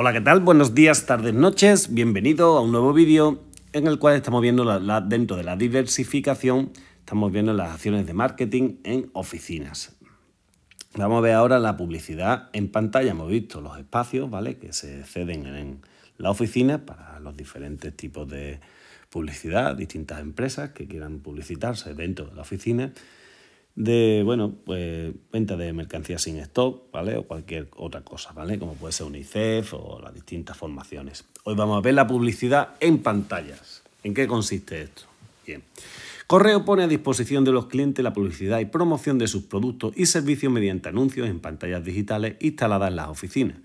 Hola, ¿qué tal? Buenos días, tardes, noches. Bienvenido a un nuevo vídeo en el cual estamos viendo dentro de la diversificación, estamos viendo las acciones de marketing en oficinas. Vamos a ver ahora la publicidad en pantalla. Hemos visto los espacios ¿vale? que se ceden en la oficina para los diferentes tipos de publicidad, distintas empresas que quieran publicitarse dentro de la oficina de, bueno, pues venta de mercancías sin stock, ¿vale? O cualquier otra cosa, ¿vale? Como puede ser UNICEF o las distintas formaciones. Hoy vamos a ver la publicidad en pantallas. ¿En qué consiste esto? Bien. Correo pone a disposición de los clientes la publicidad y promoción de sus productos y servicios mediante anuncios en pantallas digitales instaladas en las oficinas.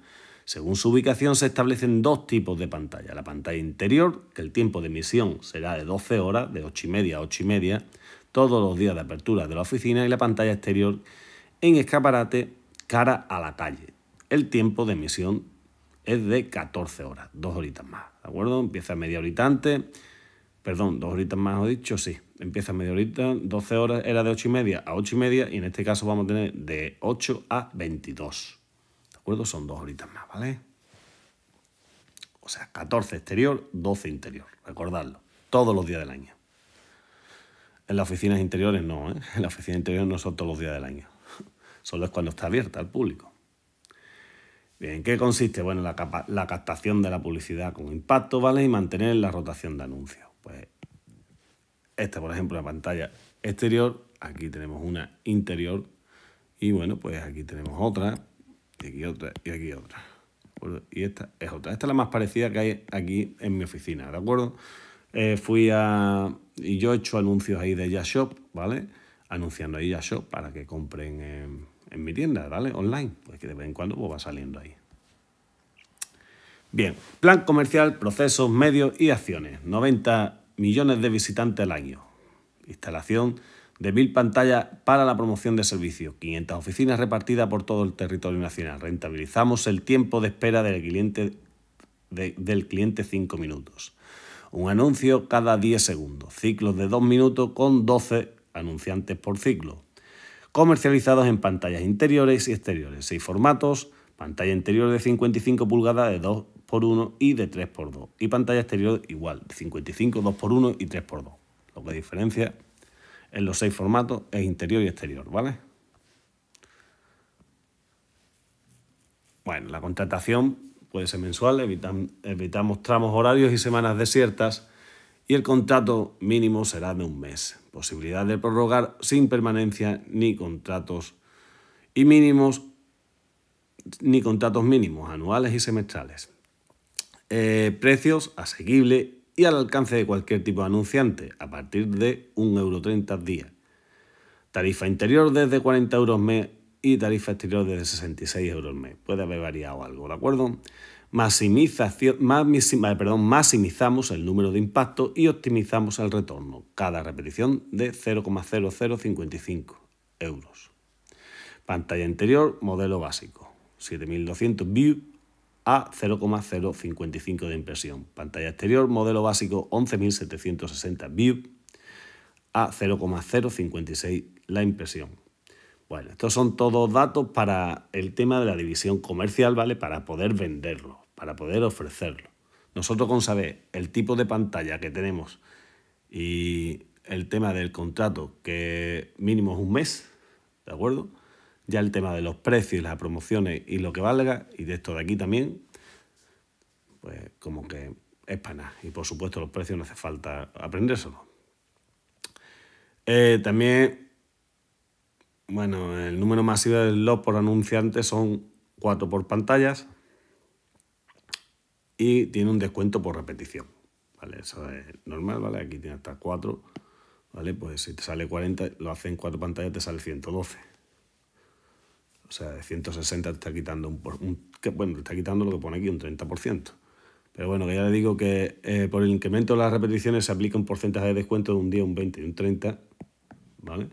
Según su ubicación se establecen dos tipos de pantalla. La pantalla interior, que el tiempo de emisión será de 12 horas, de 8 y media a 8 y media, todos los días de apertura de la oficina y la pantalla exterior en escaparate cara a la calle. El tiempo de emisión es de 14 horas, dos horitas más, ¿de acuerdo? Empieza media horita antes, perdón, dos horitas más, he dicho, sí, empieza media horita, 12 horas era de 8 y media a 8 y media y en este caso vamos a tener de 8 a 22, ¿de acuerdo? Son dos horitas más, ¿vale? O sea, 14 exterior, 12 interior, recordadlo, todos los días del año. En las oficinas interiores no, ¿eh? en las oficinas interiores no son todos los días del año, solo es cuando está abierta al público. Bien, ¿qué consiste? Bueno, la, captación de la publicidad con impacto, ¿vale? Y mantener la rotación de anuncios. Pues esta, por ejemplo, la pantalla exterior, aquí tenemos una interior y bueno, pues aquí tenemos otra, y aquí otra, y aquí otra. Y esta es otra. Esta es la más parecida que hay aquí en mi oficina, ¿de acuerdo? Eh, fui a, y yo he hecho anuncios ahí de YaShop, ¿vale? Anunciando ahí YaShop para que compren en, mi tienda, ¿vale? Online, pues que de vez en cuando pues, va saliendo ahí. Bien, plan comercial, procesos, medios y acciones. 90 millones de visitantes al año. Instalación de mil pantallas para la promoción de servicios, 500 oficinas repartidas por todo el territorio nacional. Rentabilizamos el tiempo de espera del cliente, del cliente 5 minutos. Un anuncio cada 10 segundos, ciclos de 2 minutos con 12 anunciantes por ciclo. Comercializados en pantallas interiores y exteriores, 6 formatos, pantalla interior de 55 pulgadas de 2x1 y de 3x2. Y pantalla exterior igual, de 55, 2x1 y 3x2. Lo que diferencia en los seis formatos es interior y exterior, ¿vale? Bueno, la contratación puede ser mensual, evitamos tramos horarios y semanas desiertas y el contrato mínimo será de un mes. Posibilidad de prorrogar sin permanencia ni contratos y mínimos ni contratos mínimos anuales y semestrales. Eh, precios asequible y al alcance de cualquier tipo de anunciante a partir de 1,30€ al día. Tarifa interior desde 40 euros mes y tarifa exterior de 66 euros al mes. Puede haber variado algo, ¿de acuerdo? Maximización, perdón, maximizamos el número de impacto y optimizamos el retorno, cada repetición de 0,0055 euros. Pantalla interior, modelo básico, 7200 view a 0,055 de impresión. Pantalla exterior, modelo básico 11760 view a 0,056 la impresión. Bueno, estos son todos datos para el tema de la división comercial, ¿vale? Para poder venderlo, para poder ofrecerlo. Nosotros con saber el tipo de pantalla que tenemos y el tema del contrato, que mínimo es un mes, ¿de acuerdo? Ya el tema de los precios, las promociones y lo que valga, y de esto de aquí también, pues como que es para nada. Y por supuesto los precios no hace falta aprendérselo. Eh, también bueno, el número masivo de slots por anunciante son 4 por pantallas y tiene un descuento por repetición. ¿Vale? Eso es normal, ¿vale? Aquí tiene hasta 4. ¿Vale? Pues si te sale 40, lo hacen 4 pantallas, te sale 112. O sea, de 160 te está quitando un, que, bueno, te está quitando lo que pone aquí, un 30%. Pero bueno, que ya le digo que eh, por el incremento de las repeticiones se aplica un porcentaje de descuento de un 10, un 20 y un 30, ¿vale?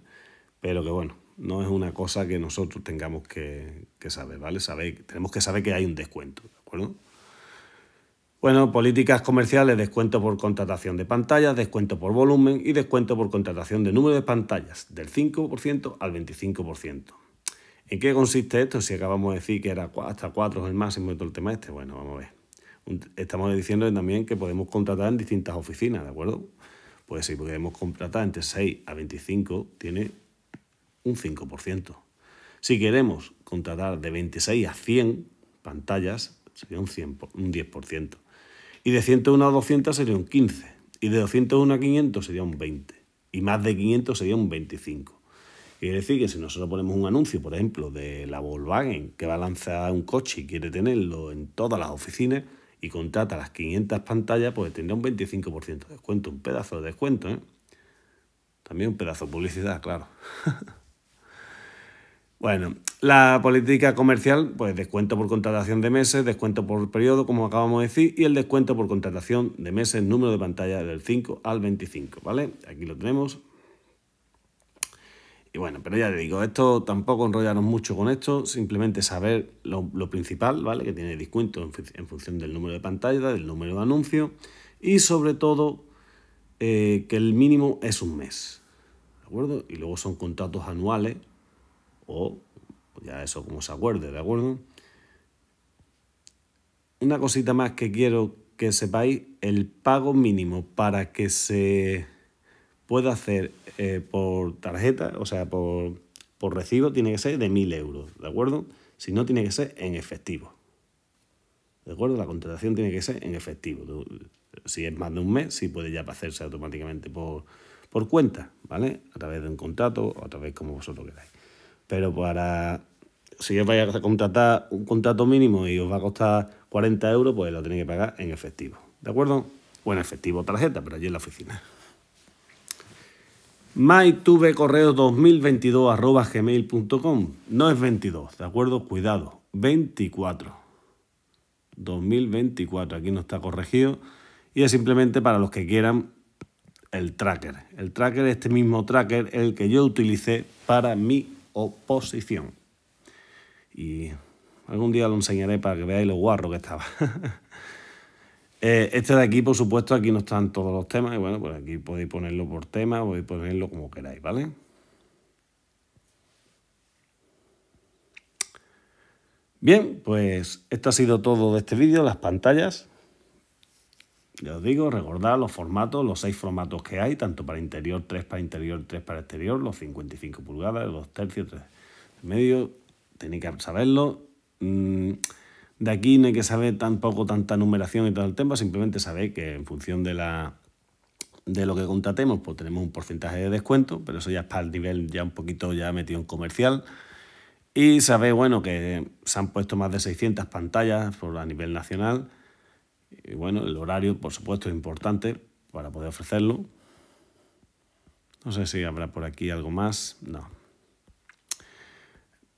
Pero que bueno, no es una cosa que nosotros tengamos que, saber, ¿vale? Saber, tenemos que saber que hay un descuento, ¿de acuerdo? Bueno, políticas comerciales, descuento por contratación de pantallas, descuento por volumen y descuento por contratación de número de pantallas, del 5% al 25%. ¿En qué consiste esto? Si acabamos de decir que era hasta 4 es el máximo de todo el tema este, bueno, vamos a ver. Estamos diciendo también que podemos contratar en distintas oficinas, ¿de acuerdo? Pues si podemos contratar entre 6 a 25, tiene un 5%. Si queremos contratar de 26 a 100 pantallas, sería un, 10%. Y de 101 a 200 sería un 15%. Y de 201 a 500 sería un 20%. Y más de 500 sería un 25%. Quiere decir que si nosotros ponemos un anuncio, por ejemplo, de la Volkswagen que va a lanzar un coche y quiere tenerlo en todas las oficinas y contrata las 500 pantallas, pues tendrá un 25% de descuento, un pedazo de descuento. ¿eh? También un pedazo de publicidad, claro. Bueno, la política comercial, pues descuento por contratación de meses, descuento por periodo, como acabamos de decir, y el descuento por contratación de meses, número de pantalla del 5 al 25, ¿vale? Aquí lo tenemos. Y bueno, pero ya te digo, esto tampoco enrollarnos mucho con esto, simplemente saber lo, principal, ¿vale? Que tiene descuento en, función del número de pantalla, del número de anuncio y sobre todo eh, que el mínimo es un mes, ¿de acuerdo? Y luego son contratos anuales o pues ya eso como se acuerde, ¿de acuerdo? Una cosita más que quiero que sepáis, el pago mínimo para que se pueda hacer eh, por tarjeta, o sea, por, por recibo, tiene que ser de 1.000 euros, ¿de acuerdo? Si no, tiene que ser en efectivo. ¿De acuerdo? La contratación tiene que ser en efectivo. Si es más de un mes, sí puede ya hacerse automáticamente por, por cuenta, ¿vale? A través de un contrato o a través como vosotros queráis. Pero para. Si os vais a contratar un contrato mínimo y os va a costar 40 euros, pues lo tenéis que pagar en efectivo. ¿De acuerdo? O en efectivo tarjeta, pero allí en la oficina. mytubecorreo2022 No es 22, ¿de acuerdo? Cuidado, 24. 2024, aquí no está corregido. Y es simplemente para los que quieran el tracker. El tracker, este mismo tracker, el que yo utilicé para mi posición Y algún día lo enseñaré para que veáis lo guarro que estaba. Eh, este de aquí, por supuesto, aquí no están todos los temas. Y bueno, pues aquí podéis ponerlo por tema, podéis ponerlo como queráis, ¿vale? Bien, pues esto ha sido todo de este vídeo, las pantallas. Ya os digo, recordad los formatos, los seis formatos que hay, tanto para interior 3, para interior 3, para exterior, los 55 pulgadas, los tercios, 3 medio, tenéis que saberlo. Mm, de aquí no hay que saber tampoco tanta numeración y todo el tema, simplemente sabéis que en función de la de lo que contratemos, pues tenemos un porcentaje de descuento, pero eso ya es para el nivel ya un poquito ya metido en comercial. Y sabéis, bueno, que se han puesto más de 600 pantallas por a nivel nacional y bueno, el horario, por supuesto, es importante para poder ofrecerlo. No sé si habrá por aquí algo más. No.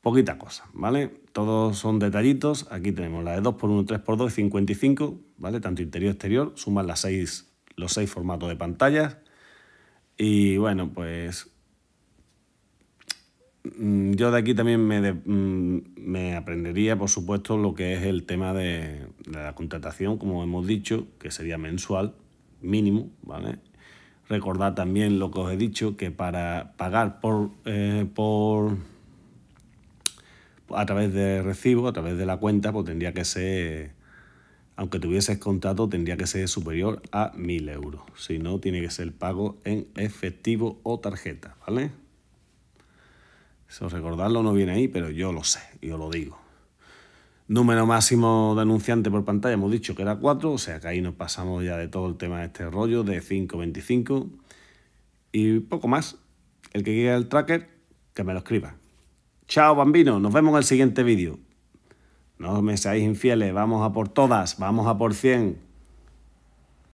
Poquita cosa, ¿vale? Todos son detallitos. Aquí tenemos la de 2x1, 3x2 55, ¿vale? Tanto interior exterior. Suman las los seis formatos de pantalla. Y bueno, pues Mm, yo de aquí también mm, me, aprendería, por supuesto, lo que es el tema de, la contratación, como hemos dicho, que sería mensual, mínimo, ¿vale? Recordad también lo que os he dicho, que para pagar por, eh, por a través de recibo, a través de la cuenta, pues tendría que ser, aunque tuvieses contrato, tendría que ser superior a 1.000 euros. Si no, tiene que ser pago en efectivo o tarjeta, ¿vale? os recordarlo no viene ahí, pero yo lo sé, yo lo digo. Número máximo de anunciante por pantalla, hemos dicho que era 4, o sea que ahí nos pasamos ya de todo el tema de este rollo de 5.25 y poco más. El que quiera el tracker, que me lo escriba. Chao bambino, nos vemos en el siguiente vídeo. No me seáis infieles, vamos a por todas, vamos a por 100.